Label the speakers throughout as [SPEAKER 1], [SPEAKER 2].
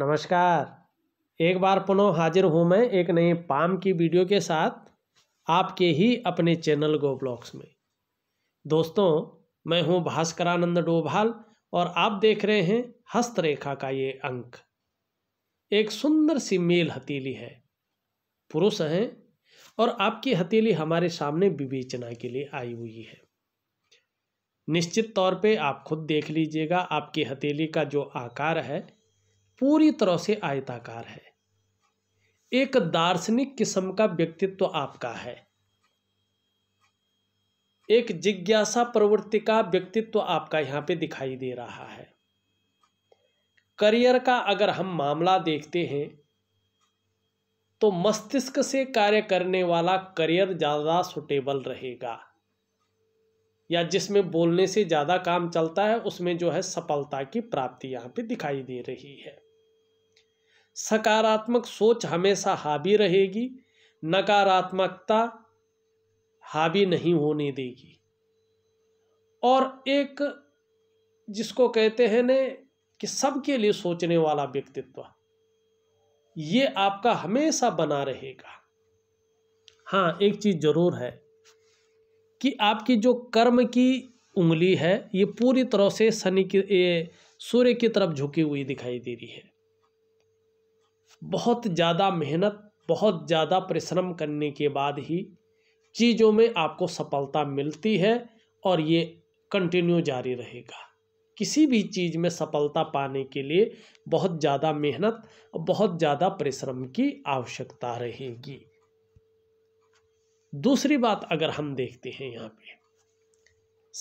[SPEAKER 1] नमस्कार एक बार पुनः हाजिर हूँ मैं एक नए पाम की वीडियो के साथ आपके ही अपने चैनल गो ब्लॉग्स में दोस्तों मैं हूँ भास्करानंद डोभाल और आप देख रहे हैं हस्तरेखा का ये अंक एक सुंदर सी मेल हथेली है पुरुष हैं और आपकी हथेली हमारे सामने विवेचना के लिए आई हुई है निश्चित तौर पे आप खुद देख लीजिएगा आपकी हथेली का जो आकार है पूरी तरह से आयताकार है एक दार्शनिक किस्म का व्यक्तित्व आपका है एक जिज्ञासा प्रवृत्ति का व्यक्तित्व आपका यहां पे दिखाई दे रहा है करियर का अगर हम मामला देखते हैं तो मस्तिष्क से कार्य करने वाला करियर ज़्यादा सुटेबल रहेगा या जिसमें बोलने से ज़्यादा काम चलता है उसमें जो है सफलता की प्राप्ति यहां पे दिखाई दे रही है सकारात्मक सोच हमेशा हावी रहेगी नकारात्मकता हावी नहीं होने देगी और एक जिसको कहते हैं ने कि सबके लिए सोचने वाला व्यक्तित्व ये आपका हमेशा बना रहेगा हाँ एक चीज़ ज़रूर है कि आपकी जो कर्म की उंगली है ये पूरी तरह से शनि की सूर्य की तरफ झुकी हुई दिखाई दे रही है बहुत ज़्यादा मेहनत बहुत ज़्यादा परिश्रम करने के बाद ही चीज़ों में आपको सफलता मिलती है और ये कंटिन्यू जारी रहेगा किसी भी चीज़ में सफलता पाने के लिए बहुत ज़्यादा मेहनत और बहुत ज़्यादा परिश्रम की आवश्यकता रहेगी दूसरी बात अगर हम देखते हैं यहाँ पे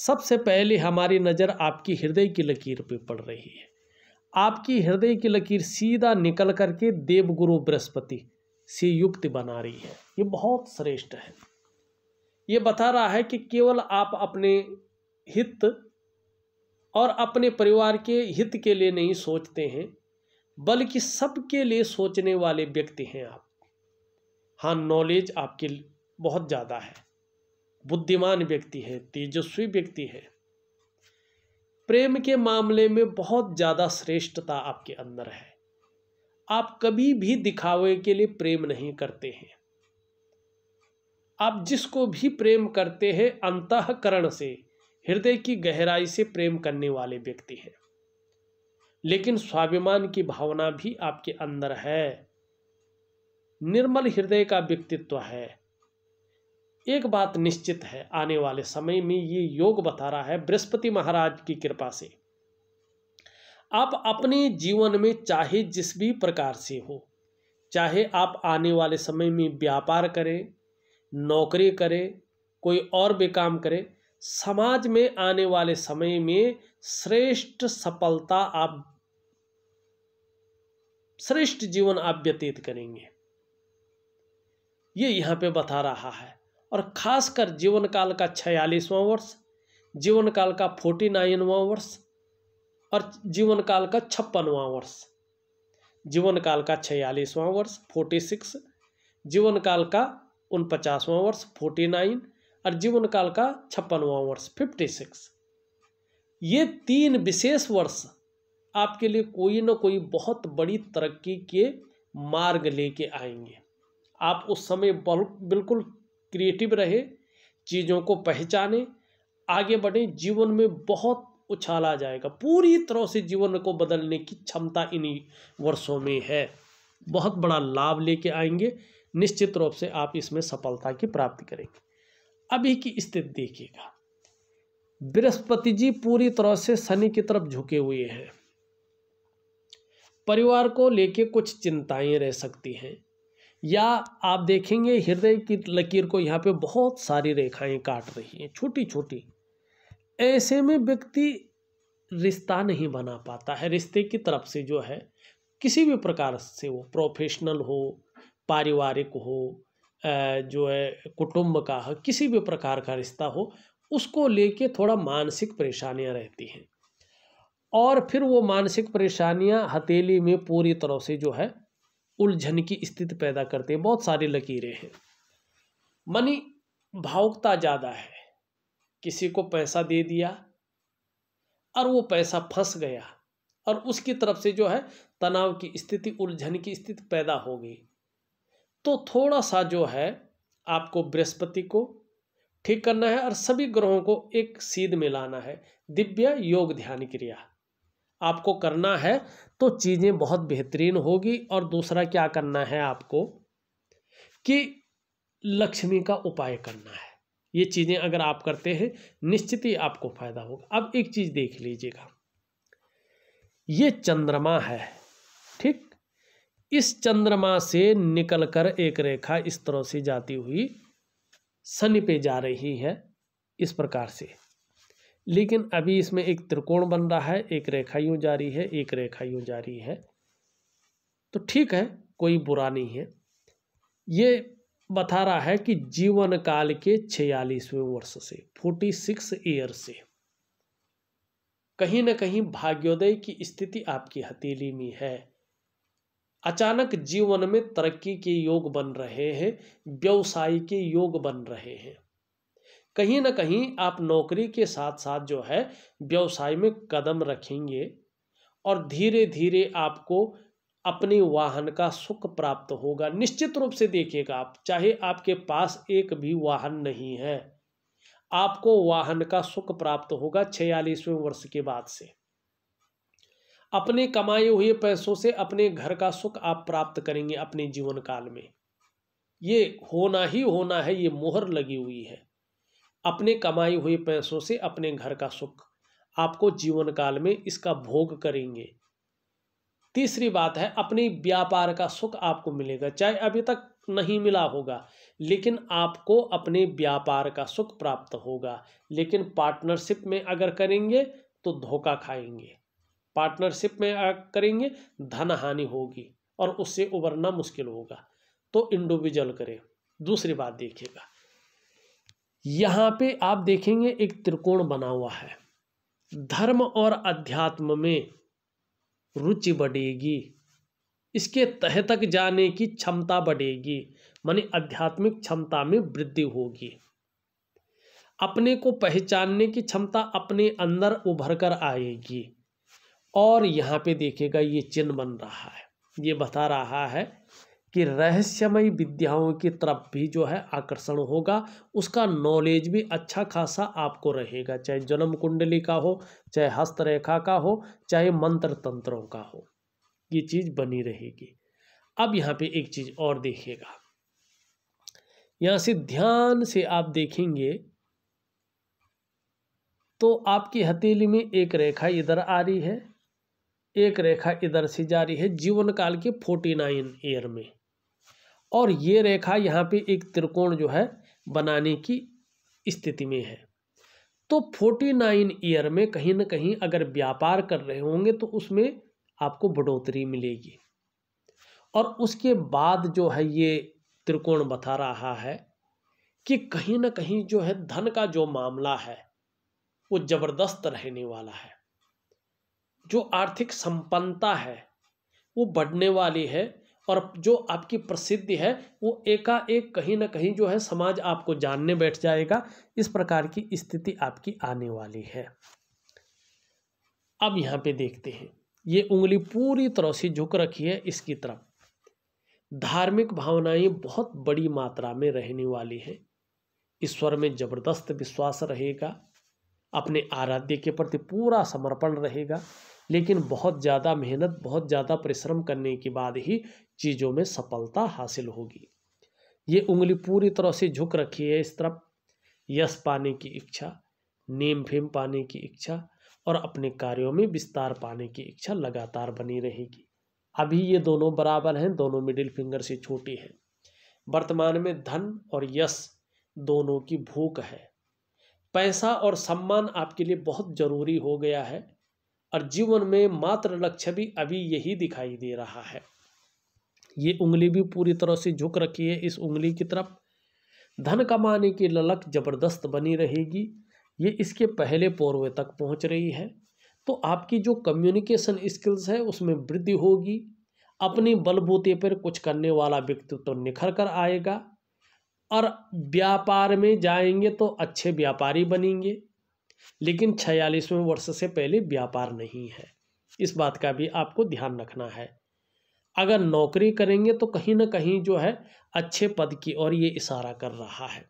[SPEAKER 1] सबसे पहले हमारी नज़र आपकी हृदय की लकीर पे पड़ रही है आपकी हृदय की लकीर सीधा निकल करके देवगुरु बृहस्पति से युक्त बना रही है ये बहुत श्रेष्ठ है ये बता रहा है कि केवल आप अपने हित और अपने परिवार के हित के लिए नहीं सोचते हैं बल्कि सबके लिए सोचने वाले व्यक्ति हैं आप हाँ नॉलेज आपके बहुत ज़्यादा है बुद्धिमान व्यक्ति है तेजस्वी व्यक्ति है प्रेम के मामले में बहुत ज़्यादा श्रेष्ठता आपके अंदर है आप कभी भी दिखावे के लिए प्रेम नहीं करते हैं आप जिसको भी प्रेम करते हैं अंतकरण से हृदय की गहराई से प्रेम करने वाले व्यक्ति हैं लेकिन स्वाभिमान की भावना भी आपके अंदर है निर्मल हृदय का व्यक्तित्व है एक बात निश्चित है आने वाले समय में ये योग बता रहा है बृहस्पति महाराज की कृपा से आप अपने जीवन में चाहे जिस भी प्रकार से हो चाहे आप आने वाले समय में व्यापार करें नौकरी करें कोई और भी काम करें समाज में आने वाले समय में श्रेष्ठ सफलता आप श्रेष्ठ जीवन आप व्यतीत करेंगे ये यहां पे बता रहा है और खासकर जीवन काल का छियालीसवां वर्ष जीवन काल का फोर्टी नाइनवा वर्ष और जीवन काल का छप्पनवा वर्ष जीवन काल का छियालीसवां वर्ष फोर्टी सिक्स जीवन काल का उनपचासवां वर्ष फोर्टी नाइन और जीवन काल का छप्पनवा वर्ष फिफ्टी सिक्स ये तीन विशेष वर्ष आपके लिए कोई ना कोई बहुत बड़ी तरक्की के मार्ग लेके आएंगे आप उस समय बिल्कुल क्रिएटिव रहे चीज़ों को पहचाने आगे बढ़े जीवन में बहुत उछाल आ जाएगा पूरी तरह से जीवन को बदलने की क्षमता इन्हीं वर्षों में है बहुत बड़ा लाभ लेके आएंगे निश्चित रूप से आप इसमें सफलता की प्राप्ति करेंगे अभी की स्थिति देखिएगा बृहस्पति जी पूरी तरह से शनि की तरफ झुके हुए हैं परिवार को लेके कुछ चिंताएं रह सकती हैं या आप देखेंगे हृदय की लकीर को यहाँ पे बहुत सारी रेखाएं काट रही हैं छोटी छोटी ऐसे में व्यक्ति रिश्ता नहीं बना पाता है रिश्ते की तरफ से जो है किसी भी प्रकार से वो प्रोफेशनल हो पारिवारिक हो जो है कुटुंब का हो किसी भी प्रकार का रिश्ता हो उसको लेके थोड़ा मानसिक परेशानियां रहती हैं और फिर वो मानसिक परेशानियां हथेली में पूरी तरह से जो है उलझन की स्थिति पैदा करते हैं बहुत सारी लकीरें हैं मनी भावुकता ज़्यादा है किसी को पैसा दे दिया और वो पैसा फंस गया और उसकी तरफ से जो है तनाव की स्थिति उलझन की स्थिति पैदा होगी तो थोड़ा सा जो है आपको बृहस्पति को ठीक करना है और सभी ग्रहों को एक सीध में लाना है दिव्य योग ध्यान क्रिया आपको करना है तो चीज़ें बहुत बेहतरीन होगी और दूसरा क्या करना है आपको कि लक्ष्मी का उपाय करना है ये चीज़ें अगर आप करते हैं निश्चित ही आपको फायदा होगा अब एक चीज़ देख लीजिएगा ये चंद्रमा है ठीक इस चंद्रमा से निकलकर एक रेखा इस तरह से जाती हुई शनि पे जा रही है इस प्रकार से लेकिन अभी इसमें एक त्रिकोण बन रहा है एक रेखा यूँ जा रही है एक रेखा यूँ जा रही है तो ठीक है कोई बुरा नहीं है ये बता रहा है कि जीवन काल के छियालीसवें वर्ष से फोर्टी सिक्स ईयर से कहीं ना कहीं भाग्योदय की स्थिति आपकी हथेली में है अचानक जीवन में तरक्की के योग बन रहे हैं व्यवसाय के योग बन रहे हैं कहीं ना कहीं आप नौकरी के साथ साथ जो है व्यवसाय में कदम रखेंगे और धीरे धीरे आपको अपने वाहन का सुख प्राप्त होगा निश्चित रूप से देखिएगा आप चाहे आपके पास एक भी वाहन नहीं है आपको वाहन का सुख प्राप्त होगा छियालीसवें वर्ष के बाद से अपने कमाए हुए पैसों से अपने घर का सुख आप प्राप्त करेंगे अपने जीवन काल में ये होना ही होना है ये मोहर लगी हुई है अपने कमाई हुए पैसों से अपने घर का सुख आपको जीवन काल में इसका भोग करेंगे तीसरी बात है अपने व्यापार का सुख आपको मिलेगा चाहे अभी तक नहीं मिला होगा लेकिन आपको अपने व्यापार का सुख प्राप्त होगा लेकिन पार्टनरशिप में अगर करेंगे तो धोखा खाएंगे पार्टनरशिप में करेंगे धन हानि होगी और उससे उबरना मुश्किल होगा तो इंडिविजुअल करें दूसरी बात देखिएगा यहाँ पे आप देखेंगे एक त्रिकोण बना हुआ है धर्म और अध्यात्म में रुचि बढ़ेगी इसके तह तक जाने की क्षमता बढ़ेगी माने आध्यात्मिक क्षमता में वृद्धि होगी अपने को पहचानने की क्षमता अपने अंदर उभर कर आएगी और यहाँ पे देखेगा ये चिन्ह बन रहा है ये बता रहा है कि रहस्यमय विद्याओं की तरफ भी जो है आकर्षण होगा उसका नॉलेज भी अच्छा खासा आपको रहेगा चाहे जन्म कुंडली का हो चाहे हस्तरेखा का हो चाहे मंत्र तंत्रों का हो ये चीज़ बनी रहेगी अब यहाँ पे एक चीज़ और देखिएगा यहाँ से ध्यान से आप देखेंगे तो आपकी हथेली में एक रेखा इधर आ रही है एक रेखा इधर से जा रही है जीवन काल के फोर्टी नाइन ईयर में और ये रेखा यहाँ पे एक त्रिकोण जो है बनाने की स्थिति में है तो फोर्टी नाइन ईयर में कहीं ना कहीं अगर व्यापार कर रहे होंगे तो उसमें आपको बढ़ोतरी मिलेगी और उसके बाद जो है ये त्रिकोण बता रहा है कि कहीं ना कहीं जो है धन का जो मामला है वो जबरदस्त रहने वाला है जो आर्थिक संपन्नता है वो बढ़ने वाली है और जो आपकी प्रसिद्धि है वो एकाएक कहीं ना कहीं जो है समाज आपको जानने बैठ जाएगा इस प्रकार की स्थिति आपकी आने वाली है अब यहाँ पे देखते हैं ये उंगली पूरी तरह से झुक रखी है इसकी तरफ धार्मिक भावनाएं बहुत बड़ी मात्रा में रहने वाली हैं ईश्वर में जबरदस्त विश्वास रहेगा अपने आराध्य के प्रति पूरा समर्पण रहेगा लेकिन बहुत ज़्यादा मेहनत बहुत ज़्यादा परिश्रम करने के बाद ही चीज़ों में सफलता हासिल होगी ये उंगली पूरी तरह से झुक रखी है इस तरफ यश पाने की इच्छा नेम फेम पाने की इच्छा और अपने कार्यों में विस्तार पाने की इच्छा लगातार बनी रहेगी अभी ये दोनों बराबर हैं दोनों मिडिल फिंगर से छोटी हैं वर्तमान में धन और यश दोनों की भूख है पैसा और सम्मान आपके लिए बहुत जरूरी हो गया है और जीवन में मात्र लक्ष्य भी अभी यही दिखाई दे रहा है ये उंगली भी पूरी तरह से झुक रखी है इस उंगली की तरफ धन कमाने की ललक जबरदस्त बनी रहेगी ये इसके पहले पौरवे तक पहुंच रही है तो आपकी जो कम्युनिकेशन स्किल्स है उसमें वृद्धि होगी अपनी बलबूते पर कुछ करने वाला व्यक्तित्व तो निखर कर आएगा और व्यापार में जाएंगे तो अच्छे व्यापारी बनेंगे लेकिन छियालीसवें वर्ष से पहले व्यापार नहीं है इस बात का भी आपको ध्यान रखना है अगर नौकरी करेंगे तो कहीं ना कहीं जो है अच्छे पद की ओर ये इशारा कर रहा है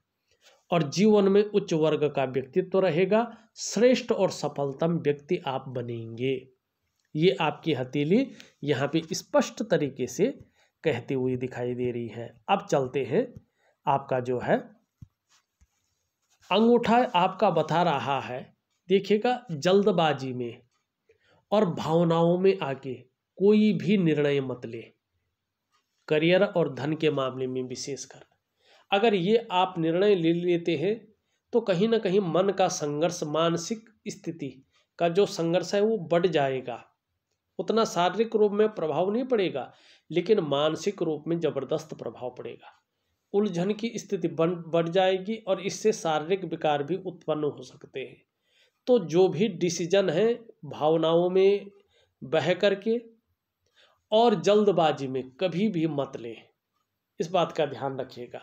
[SPEAKER 1] और जीवन में उच्च वर्ग का व्यक्तित्व तो रहेगा श्रेष्ठ और सफलतम व्यक्ति आप बनेंगे ये आपकी हथेली यहाँ पे स्पष्ट तरीके से कहती हुई दिखाई दे रही है अब चलते हैं आपका जो है अंगूठा आपका बता रहा है देखिएगा जल्दबाजी में और भावनाओं में आके कोई भी निर्णय मत ले करियर और धन के मामले में विशेषकर अगर ये आप निर्णय ले लेते हैं तो कहीं ना कहीं मन का संघर्ष मानसिक स्थिति का जो संघर्ष है वो बढ़ जाएगा उतना शारीरिक रूप में प्रभाव नहीं पड़ेगा लेकिन मानसिक रूप में जबरदस्त प्रभाव पड़ेगा उलझन की स्थिति बन बढ़ जाएगी और इससे शारीरिक विकार भी उत्पन्न हो सकते हैं तो जो भी डिसीजन है भावनाओं में बह करके और जल्दबाजी में कभी भी मत लें इस बात का ध्यान रखिएगा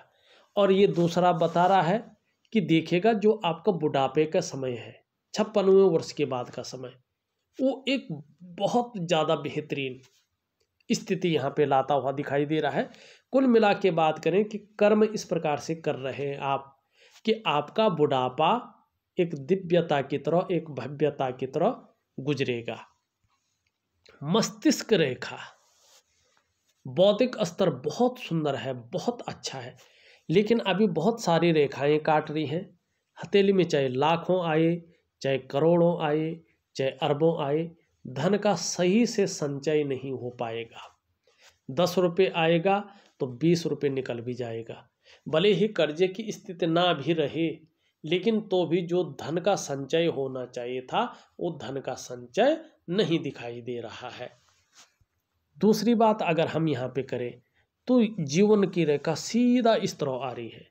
[SPEAKER 1] और ये दूसरा बता रहा है कि देखिएगा जो आपका बुढ़ापे का समय है छप्पनवें वर्ष के बाद का समय वो एक बहुत ज़्यादा बेहतरीन स्थिति यहाँ पे लाता हुआ दिखाई दे रहा है कुल मिला के बात करें कि कर्म इस प्रकार से कर रहे हैं आप कि आपका बुढ़ापा एक दिव्यता की तरह एक भव्यता की तरह गुजरेगा मस्तिष्क रेखा बौद्धिक स्तर बहुत सुंदर है बहुत अच्छा है लेकिन अभी बहुत सारी रेखाएं काट रही हैं हथेली में चाहे लाखों आए चाहे करोड़ों आए चाहे अरबों आए धन का सही से संचय नहीं हो पाएगा दस रुपये आएगा तो बीस रुपये निकल भी जाएगा भले ही कर्जे की स्थिति ना भी रहे लेकिन तो भी जो धन का संचय होना चाहिए था वो धन का संचय नहीं दिखाई दे रहा है दूसरी बात अगर हम यहाँ पे करें तो जीवन की रेखा सीधा इस तरह आ रही है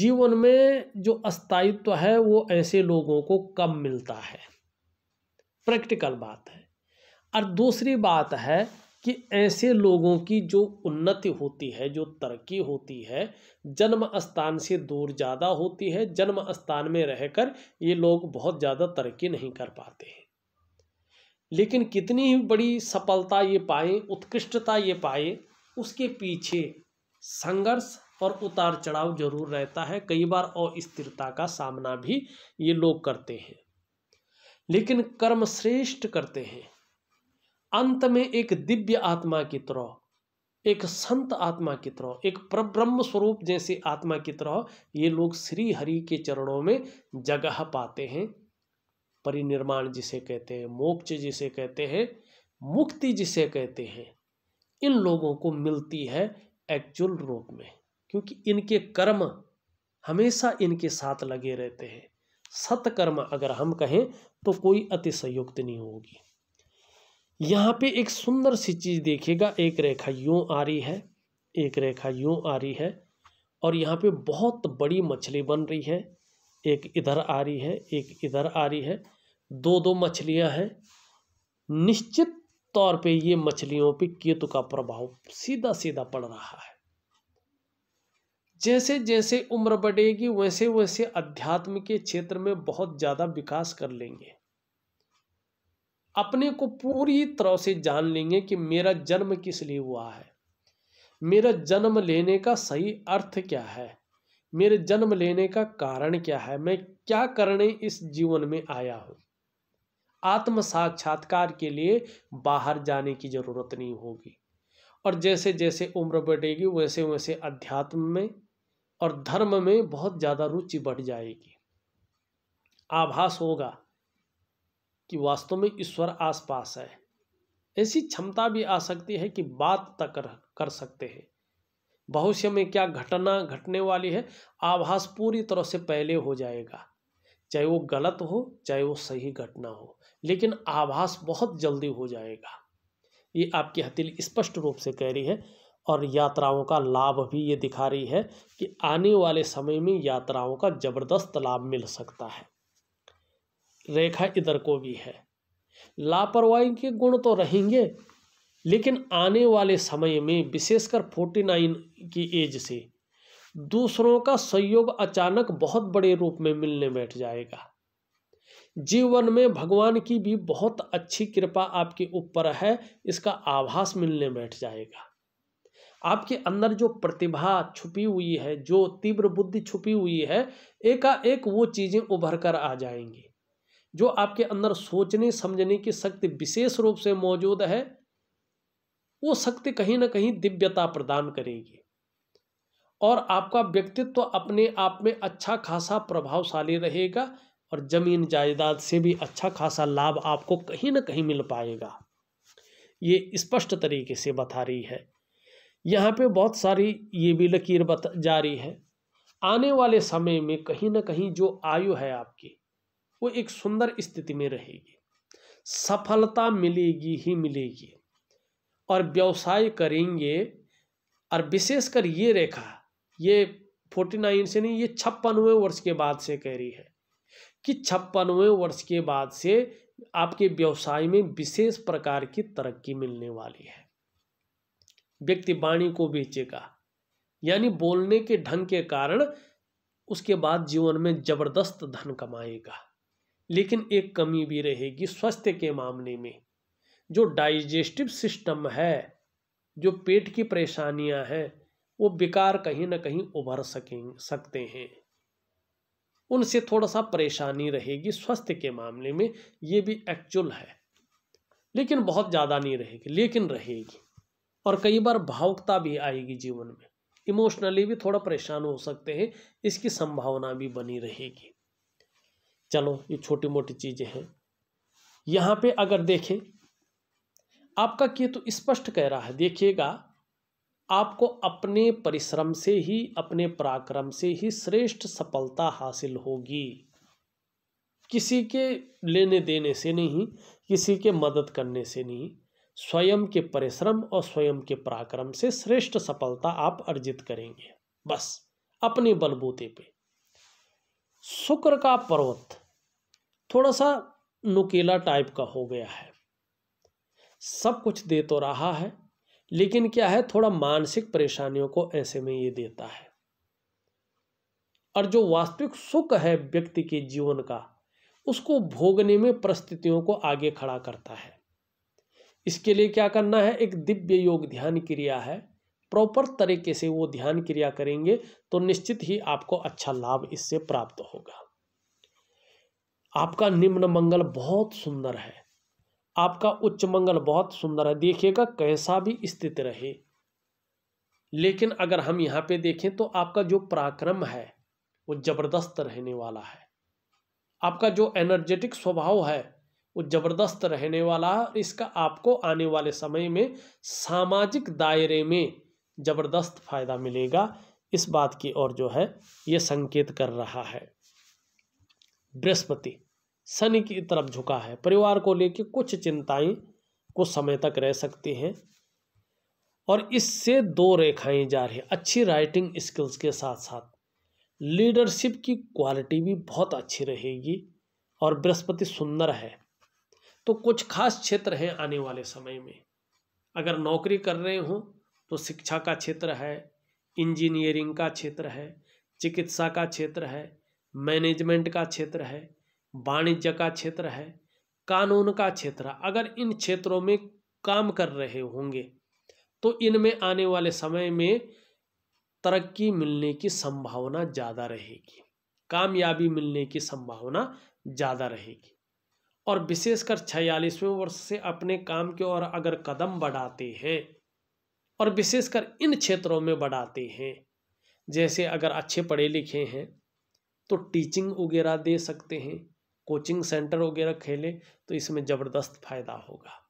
[SPEAKER 1] जीवन में जो अस्थायित्व है वो ऐसे लोगों को कम मिलता है प्रैक्टिकल बात है और दूसरी बात है कि ऐसे लोगों की जो उन्नति होती है जो तरक्की होती है जन्म स्थान से दूर ज़्यादा होती है जन्म स्थान में रहकर ये लोग बहुत ज़्यादा तरक्की नहीं कर पाते हैं लेकिन कितनी ही बड़ी सफलता ये पाए उत्कृष्टता ये पाए उसके पीछे संघर्ष और उतार चढ़ाव जरूर रहता है कई बार अस्थिरता का सामना भी ये लोग करते हैं लेकिन कर्म श्रेष्ठ करते हैं अंत में एक दिव्य आत्मा की तरह एक संत आत्मा की तरह एक परब्रह्म स्वरूप जैसे आत्मा की तरह ये लोग श्री हरि के चरणों में जगह पाते हैं परिनिर्माण जिसे कहते हैं मोक्ष जिसे कहते हैं मुक्ति जिसे कहते हैं इन लोगों को मिलती है एक्चुअल रूप में क्योंकि इनके कर्म हमेशा इनके साथ लगे रहते हैं सतकर्म अगर हम कहें तो कोई अतिशयुक्त नहीं होगी यहाँ पे एक सुंदर सी चीज़ देखिएगा एक रेखा यूँ आ रही है एक रेखा यूँ आ रही है और यहाँ पे बहुत बड़ी मछली बन रही है एक इधर आ रही है एक इधर आ रही है दो दो मछलियां हैं निश्चित तौर पे ये मछलियों पे केतु का प्रभाव सीधा सीधा पड़ रहा है जैसे जैसे उम्र बढ़ेगी वैसे वैसे अध्यात्म के क्षेत्र में बहुत ज़्यादा विकास कर लेंगे अपने को पूरी तरह से जान लेंगे कि मेरा जन्म किस लिए हुआ है मेरा जन्म लेने का सही अर्थ क्या है मेरे जन्म लेने का कारण क्या है मैं क्या करने इस जीवन में आया हूं आत्म साक्षात्कार के लिए बाहर जाने की ज़रूरत नहीं होगी और जैसे जैसे उम्र बढ़ेगी वैसे वैसे अध्यात्म में और धर्म में बहुत ज़्यादा रुचि बढ़ जाएगी आभास होगा कि वास्तव में ईश्वर आसपास है ऐसी क्षमता भी आ सकती है कि बात तक कर, कर सकते हैं भविष्य में क्या घटना घटने वाली है आभास पूरी तरह से पहले हो जाएगा चाहे वो गलत हो चाहे वो सही घटना हो लेकिन आभास बहुत जल्दी हो जाएगा ये आपकी हथेली स्पष्ट रूप से कह रही है और यात्राओं का लाभ भी ये दिखा रही है कि आने वाले समय में यात्राओं का जबरदस्त लाभ मिल सकता है रेखा इधर को भी है लापरवाही के गुण तो रहेंगे लेकिन आने वाले समय में विशेषकर फोर्टी नाइन की एज से दूसरों का सहयोग अचानक बहुत बड़े रूप में मिलने बैठ जाएगा जीवन में भगवान की भी बहुत अच्छी कृपा आपके ऊपर है इसका आभास मिलने बैठ जाएगा आपके अंदर जो प्रतिभा छुपी हुई है जो तीव्र बुद्धि छुपी हुई है एकाएक वो चीज़ें उभर कर आ जाएंगी जो आपके अंदर सोचने समझने की शक्ति विशेष रूप से मौजूद है वो शक्ति कहीं ना कहीं दिव्यता प्रदान करेगी और आपका व्यक्तित्व अपने आप में अच्छा खासा प्रभावशाली रहेगा और ज़मीन जायदाद से भी अच्छा खासा लाभ आपको कहीं ना कहीं मिल पाएगा ये स्पष्ट तरीके से बता रही है यहाँ पे बहुत सारी ये भी लकीर बता जा रही है आने वाले समय में कहीं ना कहीं जो आयु है आपकी वो एक सुंदर स्थिति में रहेगी सफलता मिलेगी ही मिलेगी और व्यवसाय करेंगे और विशेषकर ये रेखा ये फोर्टी नाइन से नहीं ये छप्पनवें वर्ष के बाद से कह रही है कि छप्पनवें वर्ष के बाद से आपके व्यवसाय में विशेष प्रकार की तरक्की मिलने वाली है व्यक्ति वाणी को बेचेगा यानी बोलने के ढंग के कारण उसके बाद जीवन में जबरदस्त धन कमाएगा लेकिन एक कमी भी रहेगी स्वास्थ्य के मामले में जो डाइजेस्टिव सिस्टम है जो पेट की परेशानियां हैं वो बेकार कहीं ना कहीं उभर सकें सकते हैं उनसे थोड़ा सा परेशानी रहेगी स्वास्थ्य के मामले में ये भी एक्चुअल है लेकिन बहुत ज़्यादा नहीं रहेगी लेकिन रहेगी और कई बार भावुकता भी आएगी जीवन में इमोशनली भी थोड़ा परेशान हो सकते हैं इसकी संभावना भी बनी रहेगी चलो ये छोटी मोटी चीज़ें हैं यहाँ पे अगर देखें आपका केतु तो स्पष्ट कह रहा है देखिएगा आपको अपने परिश्रम से ही अपने पराक्रम से ही श्रेष्ठ सफलता हासिल होगी किसी के लेने देने से नहीं किसी के मदद करने से नहीं स्वयं के परिश्रम और स्वयं के पराक्रम से श्रेष्ठ सफलता आप अर्जित करेंगे बस अपने बलबूते पे शुक्र का पर्वत थोड़ा सा नुकेला टाइप का हो गया है सब कुछ दे तो रहा है लेकिन क्या है थोड़ा मानसिक परेशानियों को ऐसे में ये देता है और जो वास्तविक सुख है व्यक्ति के जीवन का उसको भोगने में परिस्थितियों को आगे खड़ा करता है इसके लिए क्या करना है एक दिव्य योग ध्यान क्रिया है प्रॉपर तरीके से वो ध्यान क्रिया करेंगे तो निश्चित ही आपको अच्छा लाभ इससे प्राप्त होगा आपका निम्न मंगल बहुत सुंदर है आपका उच्च मंगल बहुत सुंदर है देखिएगा कैसा भी स्थित रहे लेकिन अगर हम यहाँ पे देखें तो आपका जो पराक्रम है वो जबरदस्त रहने वाला है आपका जो एनर्जेटिक स्वभाव है वो जबरदस्त रहने वाला है और इसका आपको आने वाले समय में सामाजिक दायरे में जबरदस्त फायदा मिलेगा इस बात की ओर जो है ये संकेत कर रहा है बृहस्पति शनि की तरफ झुका है परिवार को लेकर कुछ चिंताएं कुछ समय तक रह सकती हैं और इससे दो रेखाएं जा रही अच्छी राइटिंग स्किल्स के साथ साथ लीडरशिप की क्वालिटी भी बहुत अच्छी रहेगी और बृहस्पति सुंदर है तो कुछ खास क्षेत्र हैं आने वाले समय में अगर नौकरी कर रहे हों तो शिक्षा का क्षेत्र है इंजीनियरिंग का क्षेत्र है चिकित्सा का क्षेत्र है मैनेजमेंट का क्षेत्र है वाणिज्य का क्षेत्र है कानून का क्षेत्र अगर इन क्षेत्रों में काम कर रहे होंगे तो इनमें आने वाले समय में तरक्की मिलने की संभावना ज़्यादा रहेगी कामयाबी मिलने की संभावना ज़्यादा रहेगी और विशेषकर छियालीसवें वर्ष से अपने काम की ओर अगर कदम बढ़ाते हैं और विशेषकर इन क्षेत्रों में बढ़ाते हैं जैसे अगर अच्छे पढ़े लिखे हैं तो टीचिंग वगैरह दे सकते हैं कोचिंग सेंटर वगैरह खेले तो इसमें ज़बरदस्त फ़ायदा होगा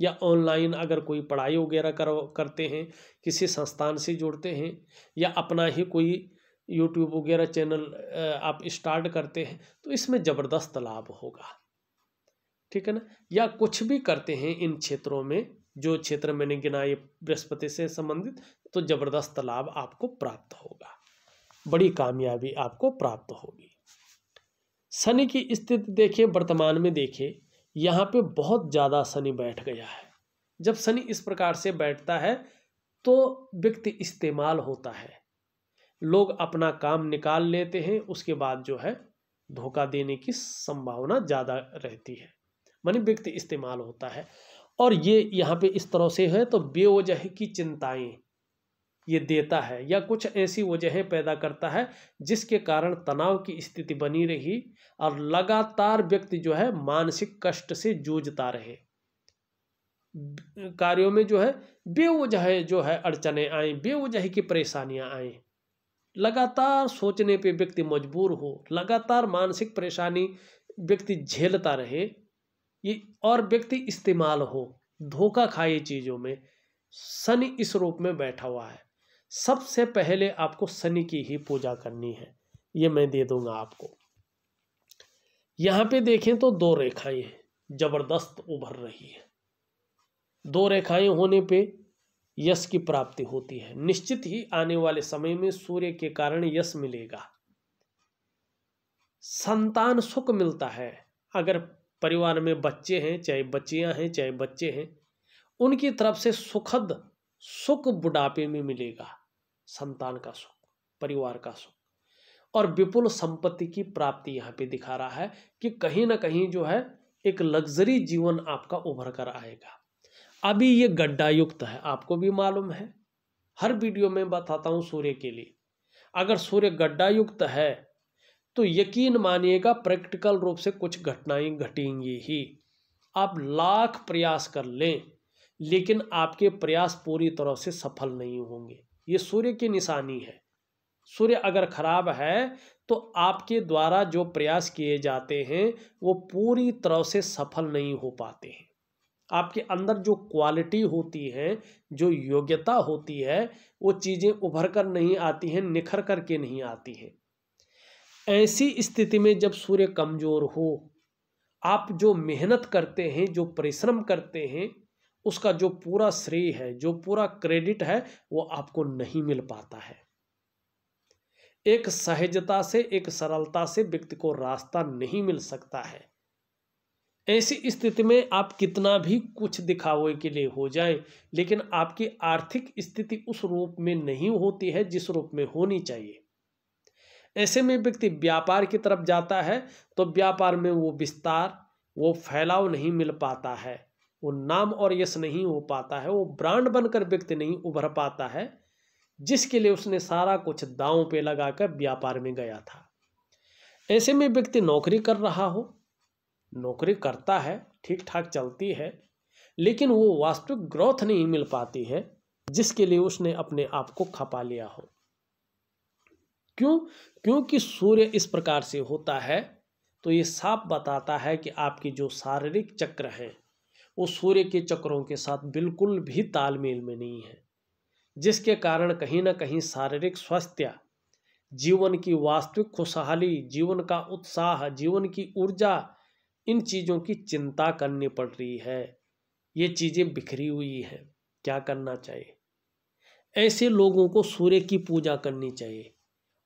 [SPEAKER 1] या ऑनलाइन अगर कोई पढ़ाई वगैरह कर करते हैं किसी संस्थान से जुड़ते हैं या अपना ही कोई यूट्यूब वगैरह चैनल आप स्टार्ट करते हैं तो इसमें ज़बरदस्त लाभ होगा ठीक है ना या कुछ भी करते हैं इन क्षेत्रों में जो क्षेत्र मैंने गिना ये बृहस्पति से संबंधित तो ज़बरदस्त लाभ आपको प्राप्त होगा बड़ी कामयाबी आपको प्राप्त होगी शनि की स्थिति देखें वर्तमान में देखें यहाँ पे बहुत ज़्यादा शनि बैठ गया है जब शनि इस प्रकार से बैठता है तो व्यक्ति इस्तेमाल होता है लोग अपना काम निकाल लेते हैं उसके बाद जो है धोखा देने की संभावना ज़्यादा रहती है मानी व्यक्ति इस्तेमाल होता है और ये यहाँ पे इस तरह से है तो बेवजह की चिंताएं ये देता है या कुछ ऐसी वजहें पैदा करता है जिसके कारण तनाव की स्थिति बनी रही और लगातार व्यक्ति जो है मानसिक कष्ट से जूझता रहे कार्यों में जो है बेवजह जो है अड़चने आए बेवजह की परेशानियां आए लगातार सोचने पे व्यक्ति मजबूर हो लगातार मानसिक परेशानी व्यक्ति झेलता रहे ये और व्यक्ति इस्तेमाल हो धोखा खाए चीज़ों में शनि इस रूप में बैठा हुआ है सबसे पहले आपको शनि की ही पूजा करनी है ये मैं दे दूंगा आपको यहां पे देखें तो दो रेखाएं हैं जबरदस्त उभर रही है दो रेखाएं होने पे यश की प्राप्ति होती है निश्चित ही आने वाले समय में सूर्य के कारण यश मिलेगा संतान सुख मिलता है अगर परिवार में बच्चे हैं चाहे बच्चियां हैं चाहे बच्चे हैं उनकी तरफ से सुखद सुख बुढ़ापे में मिलेगा संतान का सुख परिवार का सुख और विपुल संपत्ति की प्राप्ति यहाँ पे दिखा रहा है कि कहीं ना कहीं जो है एक लग्जरी जीवन आपका उभर कर आएगा अभी ये गड्ढा युक्त है आपको भी मालूम है हर वीडियो में बताता हूँ सूर्य के लिए अगर सूर्य गड्ढा युक्त है तो यकीन मानिएगा प्रैक्टिकल रूप से कुछ घटनाएं घटेंगी ही आप लाख प्रयास कर लें लेकिन आपके प्रयास पूरी तरह से सफल नहीं होंगे ये सूर्य की निशानी है सूर्य अगर खराब है तो आपके द्वारा जो प्रयास किए जाते हैं वो पूरी तरह से सफल नहीं हो पाते हैं आपके अंदर जो क्वालिटी होती है जो योग्यता होती है वो चीज़ें उभर कर नहीं आती हैं निखर कर के नहीं आती हैं ऐसी स्थिति में जब सूर्य कमज़ोर हो आप जो मेहनत करते हैं जो परिश्रम करते हैं उसका जो पूरा श्रेय है जो पूरा क्रेडिट है वो आपको नहीं मिल पाता है एक सहजता से एक सरलता से व्यक्ति को रास्ता नहीं मिल सकता है ऐसी स्थिति में आप कितना भी कुछ दिखावे के लिए हो जाएं लेकिन आपकी आर्थिक स्थिति उस रूप में नहीं होती है जिस रूप में होनी चाहिए ऐसे में व्यक्ति व्यापार की तरफ जाता है तो व्यापार में वो विस्तार वो फैलाव नहीं मिल पाता है वो नाम और यश नहीं हो पाता है वो ब्रांड बनकर व्यक्ति नहीं उभर पाता है जिसके लिए उसने सारा कुछ दाव पे लगाकर व्यापार में गया था ऐसे में व्यक्ति नौकरी कर रहा हो नौकरी करता है ठीक ठाक चलती है लेकिन वो वास्तविक ग्रोथ नहीं मिल पाती है जिसके लिए उसने अपने आप को खपा लिया हो क्यों क्योंकि सूर्य इस प्रकार से होता है तो ये साफ बताता है कि आपकी जो शारीरिक चक्र हैं वो सूर्य के चक्रों के साथ बिल्कुल भी तालमेल में नहीं है जिसके कारण कहीं ना कहीं शारीरिक स्वास्थ्य जीवन की वास्तविक खुशहाली जीवन का उत्साह जीवन की ऊर्जा इन चीज़ों की चिंता करनी पड़ रही है ये चीज़ें बिखरी हुई हैं क्या करना चाहिए ऐसे लोगों को सूर्य की पूजा करनी चाहिए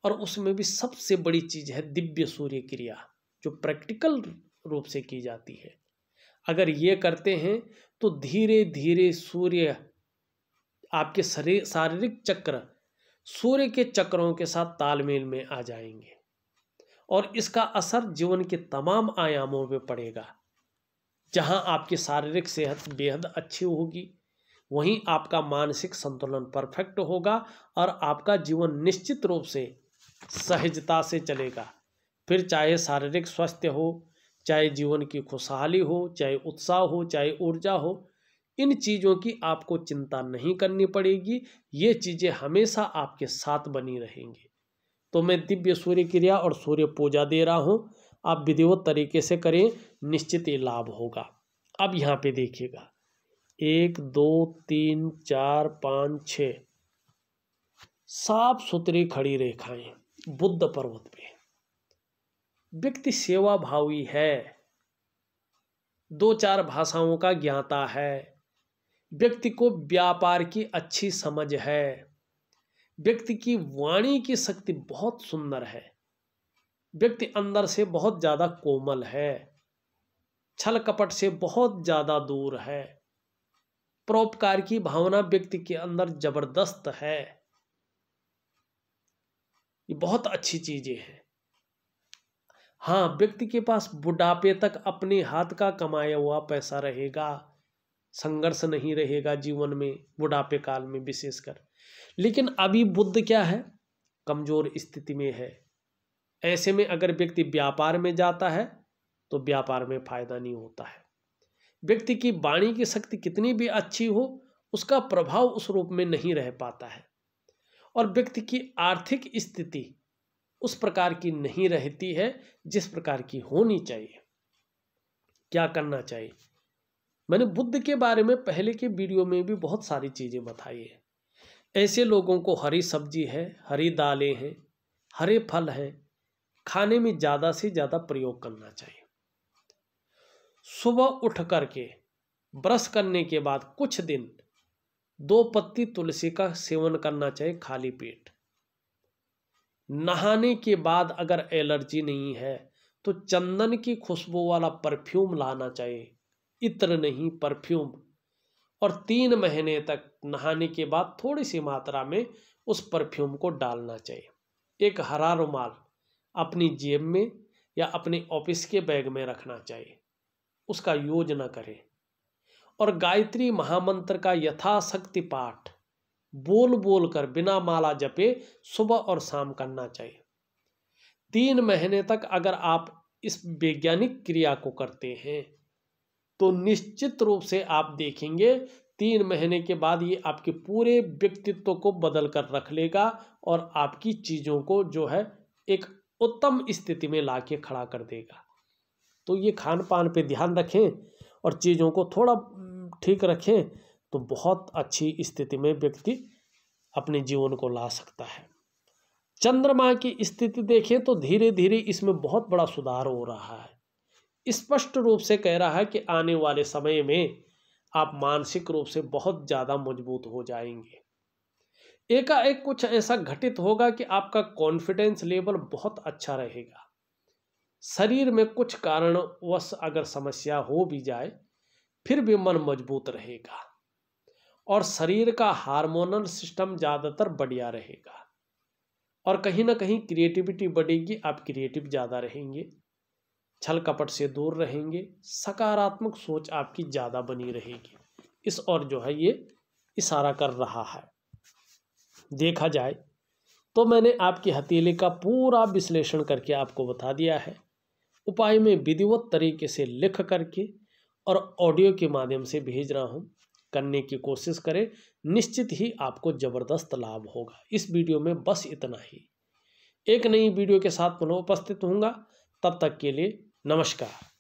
[SPEAKER 1] और उसमें भी सबसे बड़ी चीज़ है दिव्य सूर्य क्रिया जो प्रैक्टिकल रूप से की जाती है अगर ये करते हैं तो धीरे धीरे सूर्य आपके शरीर शारीरिक चक्र सूर्य के चक्रों के साथ तालमेल में आ जाएंगे और इसका असर जीवन के तमाम आयामों पर पड़ेगा जहां आपकी शारीरिक सेहत बेहद अच्छी होगी वहीं आपका मानसिक संतुलन परफेक्ट होगा और आपका जीवन निश्चित रूप से सहजता से चलेगा फिर चाहे शारीरिक स्वास्थ्य हो चाहे जीवन की खुशहाली हो चाहे उत्साह हो चाहे ऊर्जा हो इन चीज़ों की आपको चिंता नहीं करनी पड़ेगी ये चीज़ें हमेशा आपके साथ बनी रहेंगी तो मैं दिव्य सूर्य क्रिया और सूर्य पूजा दे रहा हूँ आप विधिवत तरीके से करें निश्चित ही लाभ होगा अब यहाँ पे देखिएगा एक दो तीन चार पाँच छ साफ सुथरी खड़ी रेखाएं बुद्ध पर्वत पे व्यक्ति सेवा भावी है दो चार भाषाओं का ज्ञाता है व्यक्ति को व्यापार की अच्छी समझ है व्यक्ति की वाणी की शक्ति बहुत सुंदर है व्यक्ति अंदर से बहुत ज़्यादा कोमल है छल कपट से बहुत ज़्यादा दूर है परोपकार की भावना व्यक्ति के अंदर जबरदस्त है ये बहुत अच्छी चीज़ें हैं हाँ व्यक्ति के पास बुढ़ापे तक अपने हाथ का कमाया हुआ पैसा रहेगा संघर्ष नहीं रहेगा जीवन में बुढ़ापे काल में विशेषकर लेकिन अभी बुद्ध क्या है कमजोर स्थिति में है ऐसे में अगर व्यक्ति व्यापार में जाता है तो व्यापार में फायदा नहीं होता है व्यक्ति की वाणी की शक्ति कितनी भी अच्छी हो उसका प्रभाव उस रूप में नहीं रह पाता है और व्यक्ति की आर्थिक स्थिति उस प्रकार की नहीं रहती है जिस प्रकार की होनी चाहिए क्या करना चाहिए मैंने बुद्ध के बारे में पहले के वीडियो में भी बहुत सारी चीज़ें बताई है ऐसे लोगों को हरी सब्जी है हरी दालें हैं हरे फल हैं खाने में ज़्यादा से ज़्यादा प्रयोग करना चाहिए सुबह उठ करके ब्रश करने के बाद कुछ दिन दो पत्ती तुलसी का सेवन करना चाहिए खाली पेट नहाने के बाद अगर एलर्जी नहीं है तो चंदन की खुशबू वाला परफ्यूम लाना चाहिए इत्र नहीं परफ्यूम और तीन महीने तक नहाने के बाद थोड़ी सी मात्रा में उस परफ्यूम को डालना चाहिए एक हरा रुमाल अपनी जेब में या अपने ऑफिस के बैग में रखना चाहिए उसका यूज ना करें और गायत्री महामंत्र का यथाशक्ति पाठ बोल बोल कर बिना माला जपे सुबह और शाम करना चाहिए तीन महीने तक अगर आप इस वैज्ञानिक क्रिया को करते हैं तो निश्चित रूप से आप देखेंगे तीन महीने के बाद ये आपके पूरे व्यक्तित्व को बदल कर रख लेगा और आपकी चीज़ों को जो है एक उत्तम स्थिति में ला के खड़ा कर देगा तो ये खान पान पर ध्यान रखें और चीज़ों को थोड़ा ठीक रखें तो बहुत अच्छी स्थिति में व्यक्ति अपने जीवन को ला सकता है चंद्रमा की स्थिति देखें तो धीरे धीरे इसमें बहुत बड़ा सुधार हो रहा है स्पष्ट रूप से कह रहा है कि आने वाले समय में आप मानसिक रूप से बहुत ज़्यादा मजबूत हो जाएंगे एकाएक कुछ ऐसा घटित होगा कि आपका कॉन्फिडेंस लेवल बहुत अच्छा रहेगा शरीर में कुछ कारणवश अगर समस्या हो भी जाए फिर भी मन मजबूत रहेगा और शरीर का हार्मोनल सिस्टम ज़्यादातर बढ़िया रहेगा और कहीं ना कहीं क्रिएटिविटी बढ़ेगी आप क्रिएटिव ज़्यादा रहेंगे छल कपट से दूर रहेंगे सकारात्मक सोच आपकी ज़्यादा बनी रहेगी इस और जो है ये इशारा कर रहा है देखा जाए तो मैंने आपकी हथेली का पूरा विश्लेषण करके आपको बता दिया है उपाय में विधिवत तरीके से लिख करके और ऑडियो के माध्यम से भेज रहा हूँ करने की कोशिश करें निश्चित ही आपको ज़बरदस्त लाभ होगा इस वीडियो में बस इतना ही एक नई वीडियो के साथ पुनः उपस्थित होऊंगा तब तक के लिए नमस्कार